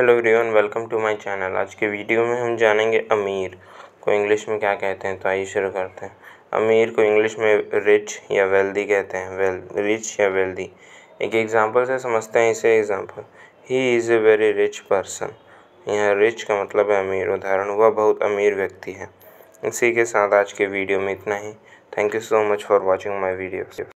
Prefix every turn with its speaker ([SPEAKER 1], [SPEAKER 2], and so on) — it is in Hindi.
[SPEAKER 1] hello everyone welcome to my channel आज के वीडियो में हम जानेंगे अमीर को इंग्लिश में क्या कहते हैं तो आइए शुरू करते हैं अमीर को इंग्लिश में रिच या वेल्दी कहते हैं वेल रिच या वेल्दी एक एग्जांपल से समझते हैं इसे example he is a very rich person यहाँ रिच का मतलब है अमीर उदाहरण हुआ बहुत अमीर व्यक्ति है इसी के साथ आज के वीडियो में इतना ही thank you so much for watching my video